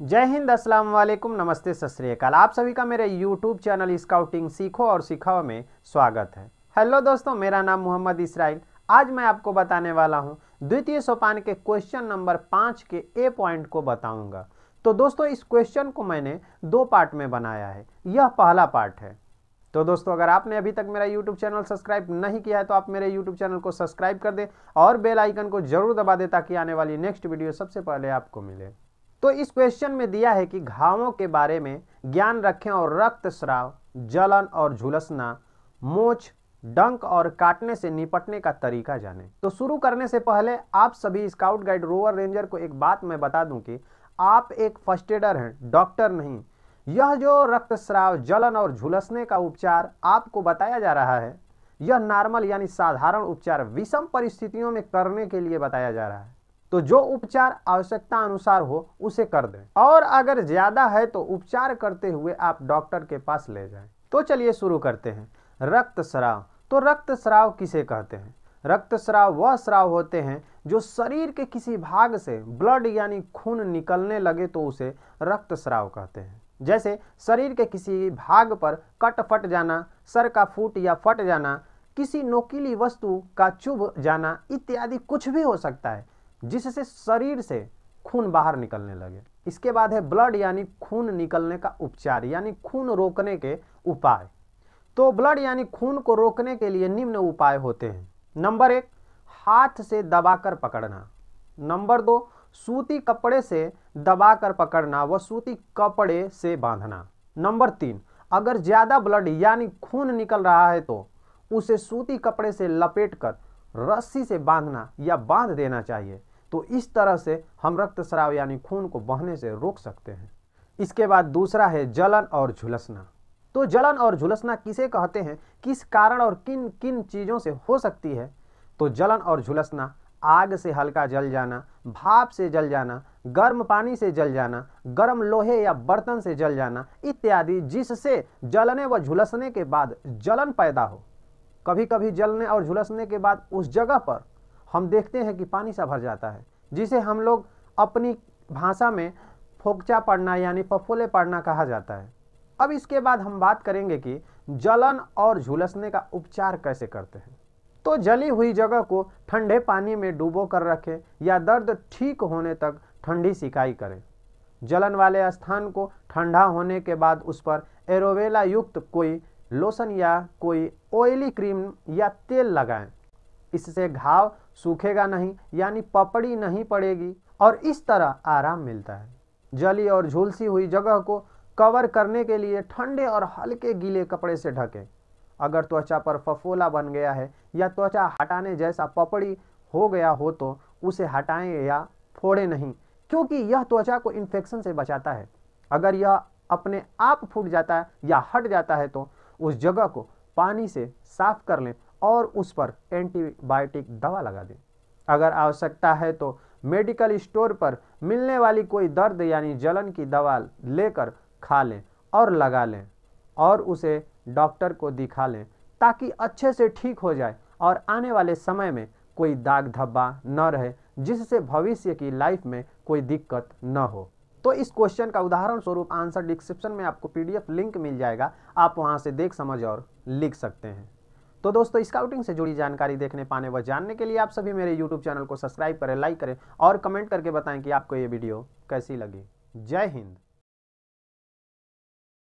जय हिंद अस्सलाम वालेकुम नमस्ते सतरीकाल आप सभी का मेरे यूट्यूब चैनल स्काउटिंग सीखो और सिखाओ में स्वागत है हेलो दोस्तों मेरा नाम मोहम्मद इसराइल आज मैं आपको बताने वाला हूं द्वितीय सोपान के क्वेश्चन नंबर पाँच के ए पॉइंट को बताऊंगा तो दोस्तों इस क्वेश्चन को मैंने दो पार्ट में बनाया है यह पहला पार्ट है तो दोस्तों अगर आपने अभी तक मेरा यूट्यूब चैनल सब्सक्राइब नहीं किया है तो आप मेरे यूट्यूब चैनल को सब्सक्राइब कर दें और बेल आइकन को जरूर दबा दें ताकि आने वाली नेक्स्ट वीडियो सबसे पहले आपको मिले तो इस क्वेश्चन में दिया है कि घावों के बारे में ज्ञान रखें और रक्त स्राव जलन और झुलसना मोच डंक और काटने से निपटने का तरीका जाने तो शुरू करने से पहले आप सभी स्काउट गाइड रोवर रेंजर को एक बात मैं बता दूं कि आप एक फर्स्ट एडर हैं डॉक्टर नहीं यह जो रक्तस्राव जलन और झुलसने का उपचार आपको बताया जा रहा है यह नॉर्मल यानी साधारण उपचार विषम परिस्थितियों में करने के लिए बताया जा रहा है तो जो उपचार आवश्यकता अनुसार हो उसे कर दें और अगर ज़्यादा है तो उपचार करते हुए आप डॉक्टर के पास ले जाएं। तो चलिए शुरू करते हैं रक्तस्राव तो रक्तस्राव किसे कहते हैं रक्तस्राव वह स्राव होते हैं जो शरीर के किसी भाग से ब्लड यानी खून निकलने लगे तो उसे रक्तस्राव कहते हैं जैसे शरीर के किसी भाग पर कट फट जाना सर का फूट या फट जाना किसी नोकीली वस्तु का चुभ जाना इत्यादि कुछ भी हो सकता है जिससे शरीर से खून बाहर निकलने लगे इसके बाद है ब्लड यानी खून निकलने का उपचार यानी खून रोकने के उपाय तो ब्लड यानी खून को रोकने के लिए निम्न उपाय होते हैं नंबर एक हाथ से दबाकर पकड़ना नंबर दो सूती कपड़े से दबाकर पकड़ना व सूती कपड़े से बांधना नंबर तीन अगर ज़्यादा ब्लड यानी खून निकल रहा है तो उसे सूती कपड़े से लपेटकर रस्सी से बांधना या बांध देना चाहिए तो इस तरह से हम रक्तस्राव यानी खून को बहने से रोक सकते हैं इसके बाद दूसरा है जलन और झुलसना तो जलन और झुलसना किसे कहते हैं किस कारण और किन किन चीज़ों से हो सकती है तो जलन और झुलसना आग से हल्का जल जाना भाप से जल जाना गर्म पानी से जल जाना गर्म लोहे या बर्तन से जल जाना इत्यादि जिससे जलने व झुलसने के बाद जलन पैदा हो कभी कभी जलने और झुलसने के बाद उस जगह पर हम देखते हैं कि पानी सा भर जाता है जिसे हम लोग अपनी भाषा में फोकचा पड़ना यानी फफोले पड़ना कहा जाता है अब इसके बाद हम बात करेंगे कि जलन और झुलसने का उपचार कैसे करते हैं तो जली हुई जगह को ठंडे पानी में डूबो कर रखें या दर्द ठीक होने तक ठंडी सिकाई करें जलन वाले स्थान को ठंडा होने के बाद उस पर एरोवेला युक्त कोई लोशन या कोई ऑयली क्रीम या तेल लगाएं इससे घाव सूखेगा नहीं यानी पपड़ी नहीं पड़ेगी और इस तरह आराम मिलता है जली और झुलसी हुई जगह को कवर करने के लिए ठंडे और हल्के गीले कपड़े से ढकें अगर त्वचा पर फफोला बन गया है या त्वचा हटाने जैसा पपड़ी हो गया हो तो उसे हटाएं या फोड़े नहीं क्योंकि यह त्वचा को इन्फेक्शन से बचाता है अगर यह अपने आप फूट जाता है या हट जाता है तो उस जगह को पानी से साफ कर लें और उस पर एंटीबायोटिक दवा लगा दें अगर आवश्यकता है तो मेडिकल स्टोर पर मिलने वाली कोई दर्द यानी जलन की दवा लेकर खा लें और लगा लें और उसे डॉक्टर को दिखा लें ताकि अच्छे से ठीक हो जाए और आने वाले समय में कोई दाग धब्बा न रहे जिससे भविष्य की लाइफ में कोई दिक्कत न हो तो इस क्वेश्चन का उदाहरण स्वरूप आंसर डिस्क्रिप्शन में आपको पीडीएफ लिंक मिल जाएगा आप वहां से देख समझ और लिख सकते हैं तो दोस्तों स्काउटिंग से जुड़ी जानकारी देखने पाने व जानने के लिए आप सभी मेरे यूट्यूब चैनल को सब्सक्राइब करें लाइक करें और कमेंट करके बताएं कि आपको ये वीडियो कैसी लगी जय हिंद